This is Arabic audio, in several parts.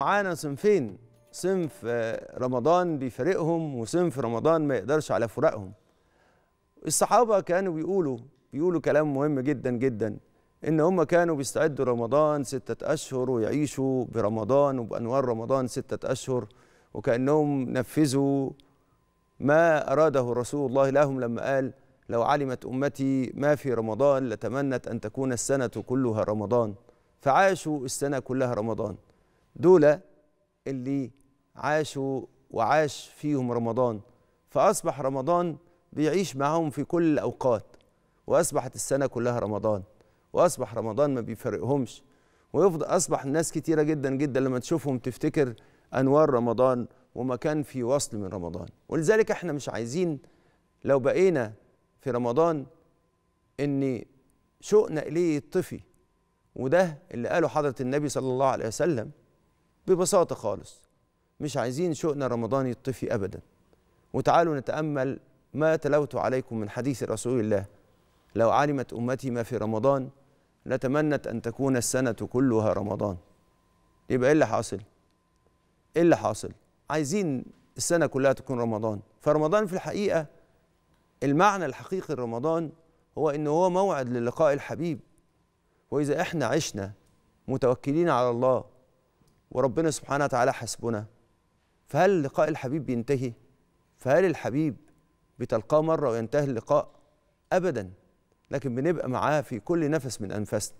معانا صنفين صنف آه، رمضان بيفارقهم وصنف رمضان ما يقدرش على فراقهم الصحابة كانوا بيقولوا بيقولوا كلام مهم جدا جدا إن هم كانوا بيستعدوا رمضان ستة أشهر ويعيشوا برمضان وبأنوار رمضان ستة أشهر وكأنهم نفذوا ما أراده رسول الله لهم لما قال لو علمت أمتي ما في رمضان لتمنت أن تكون السنة كلها رمضان فعاشوا السنة كلها رمضان دول اللي عاشوا وعاش فيهم رمضان فأصبح رمضان بيعيش معهم في كل الأوقات وأصبحت السنة كلها رمضان وأصبح رمضان ما بيفرقهمش ويفضل أصبح الناس كتيرة جدا جدا لما تشوفهم تفتكر أنوار رمضان وما كان في وصل من رمضان ولذلك احنا مش عايزين لو بقينا في رمضان ان شوقنا اليه يطفي وده اللي قاله حضره النبي صلى الله عليه وسلم ببساطه خالص مش عايزين شوقنا رمضان يطفي ابدا وتعالوا نتامل ما تلوت عليكم من حديث رسول الله لو علمت امتي ما في رمضان لتمنت ان تكون السنه كلها رمضان يبقى ايه اللي حاصل ايه اللي حاصل عايزين السنه كلها تكون رمضان فرمضان في الحقيقه المعنى الحقيقي لرمضان هو ان هو موعد للقاء الحبيب واذا احنا عشنا متوكلين على الله وربنا سبحانه وتعالى حسبنا فهل لقاء الحبيب بينتهي فهل الحبيب بتلقاه مره وينتهي اللقاء ابدا لكن بنبقى معاه في كل نفس من انفاسنا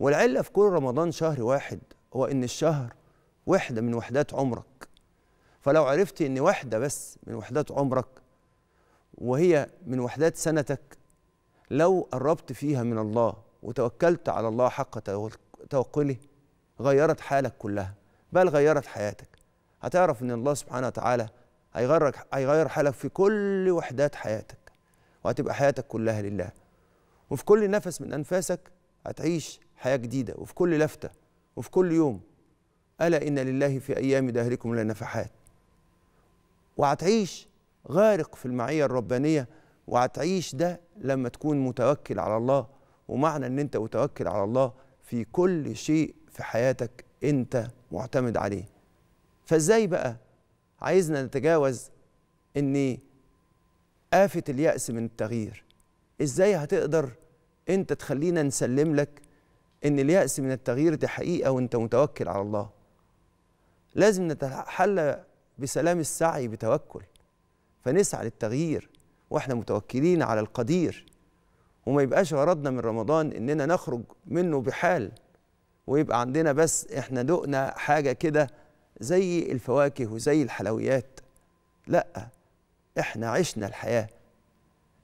والعله في كل رمضان شهر واحد هو ان الشهر وحده من وحدات عمرك فلو عرفت ان وحدة بس من وحدات عمرك وهي من وحدات سنتك لو قربت فيها من الله وتوكلت على الله حق توكله غيرت حالك كلها بل غيرت حياتك هتعرف ان الله سبحانه وتعالى هيغير هيغير حالك في كل وحدات حياتك وهتبقى حياتك كلها لله وفي كل نفس من انفاسك هتعيش حياه جديده وفي كل لفته وفي كل يوم الا ان لله في ايام دهركم لنفحات وهتعيش غارق في المعيه الربانيه وهتعيش ده لما تكون متوكل على الله ومعنى ان انت متوكل على الله في كل شيء في حياتك انت معتمد عليه فازاي بقى عايزنا نتجاوز ان آفة اليأس من التغيير ازاي هتقدر انت تخلينا نسلم لك ان اليأس من التغيير دي حقيقة وانت متوكل على الله لازم نتحلى بسلام السعي بتوكل فنسعى للتغيير واحنا متوكلين على القدير وما يبقاش غرضنا من رمضان اننا نخرج منه بحال ويبقى عندنا بس احنا دقنا حاجه كده زي الفواكه وزي الحلويات لا احنا عشنا الحياه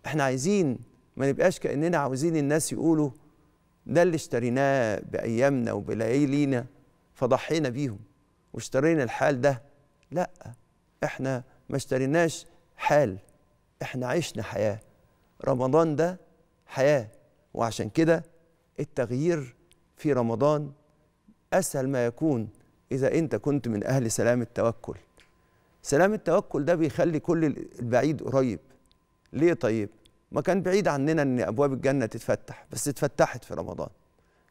احنا عايزين ما نبقاش كاننا عاوزين الناس يقولوا ده اللي اشتريناه بايامنا وبليالينا فضحينا بيهم واشترينا الحال ده لا احنا ما اشتريناش حال احنا عشنا حياه رمضان ده حياه وعشان كده التغيير في رمضان اسهل ما يكون اذا انت كنت من اهل سلام التوكل سلام التوكل ده بيخلي كل البعيد قريب ليه طيب ما كان بعيد عننا ان ابواب الجنه تتفتح بس اتفتحت في رمضان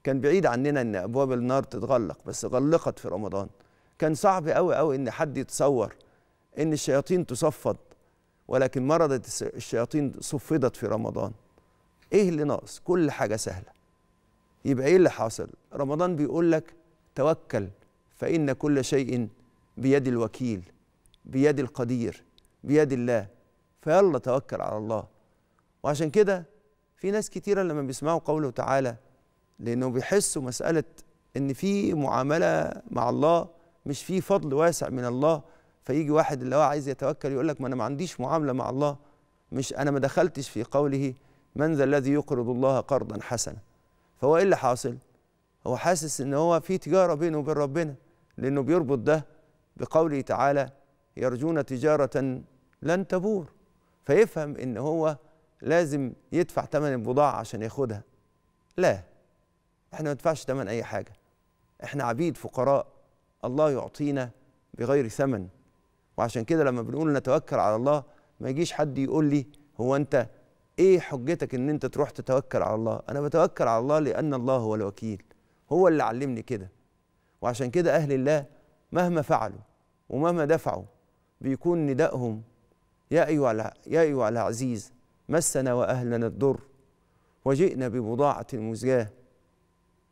كان بعيد عننا ان ابواب النار تتغلق بس غلقت في رمضان كان صعب قوي قوي ان حد يتصور ان الشياطين تصفد ولكن مرضت الشياطين صفدت في رمضان ايه اللي ناقص كل حاجه سهله يبقى ايه اللي حاصل رمضان بيقول لك توكل فان كل شيء بيد الوكيل بيد القدير بيد الله فيلا توكل على الله وعشان كده في ناس كتيره لما بيسمعوا قوله تعالى لانه بيحسوا مساله ان في معامله مع الله مش في فضل واسع من الله فيجي واحد اللي هو عايز يتوكل يقول لك ما انا ما عنديش معامله مع الله مش انا ما دخلتش في قوله من ذا الذي يقرض الله قرضا حسنا فهو ايه اللي حاصل هو حاسس ان هو في تجاره بينه وبين ربنا لانه بيربط ده بقوله تعالى يرجون تجاره لن تبور فيفهم ان هو لازم يدفع ثمن البضاعه عشان ياخدها لا احنا ما ندفعش ثمن اي حاجه احنا عبيد فقراء الله يعطينا بغير ثمن وعشان كده لما بنقول نتوكل على الله ما يجيش حد يقول لي هو انت ايه حجتك ان انت تروح تتوكل على الله انا بتوكل على الله لان الله هو الوكيل هو اللي علمني كده وعشان كده اهل الله مهما فعلوا ومهما دفعوا بيكون ندائهم يا ايها يا ايها العزيز مسنا واهلنا الضر وجئنا ببضاعه مزجاه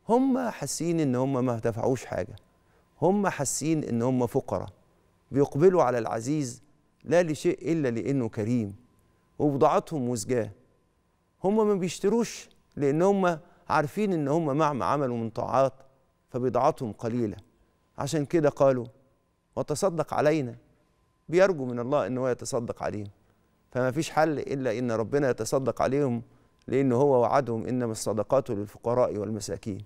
هم حاسين ان هم ما دفعوش حاجه هم حاسين ان هم فقراء بيقبلوا على العزيز لا لشيء الا لانه كريم وبضاعتهم وزجاه هم ما بيشتروش لأن هم عارفين إن هم ما عملوا من طاعات فبضاعتهم قليلة عشان كده قالوا وتصدق علينا بيرجو من الله إن هو يتصدق عليهم فما فيش حل إلا إن ربنا يتصدق عليهم لأن هو وعدهم إنما الصدقات للفقراء والمساكين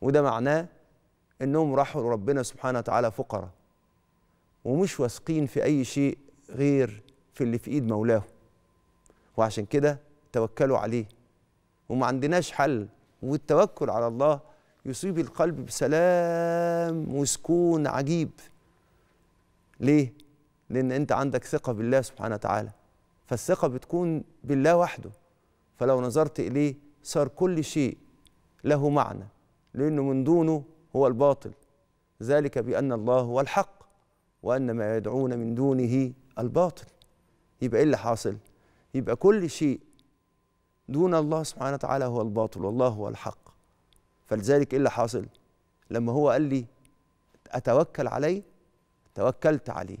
وده معناه إنهم راحوا لربنا سبحانه وتعالى فقراء ومش واثقين في أي شيء غير في اللي في إيد مولاهم وعشان كده توكلوا عليه وما عندناش حل والتوكل على الله يصيب القلب بسلام وسكون عجيب ليه لان انت عندك ثقه بالله سبحانه وتعالى فالثقه بتكون بالله وحده فلو نظرت اليه صار كل شيء له معنى لانه من دونه هو الباطل ذلك بان الله هو الحق وان ما يدعون من دونه الباطل يبقى ايه اللي حاصل يبقى كل شيء دون الله سبحانه وتعالى هو الباطل والله هو الحق فلذلك ايه اللي حاصل لما هو قال لي اتوكل عليه توكلت عليه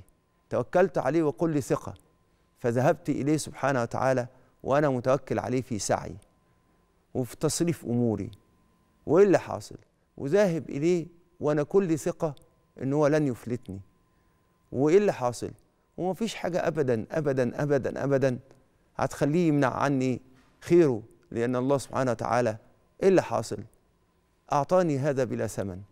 توكلت عليه وقل لي ثقه فذهبت اليه سبحانه وتعالى وانا متوكل عليه في سعي وفي تصريف اموري وايه اللي حاصل وذاهب اليه وانا كل ثقه ان هو لن يفلتني وايه اللي حاصل ومفيش حاجه ابدا ابدا ابدا ابدا هتخليه يمنع عني خيره لأن الله سبحانه وتعالى إيه اللي حاصل أعطاني هذا بلا ثمن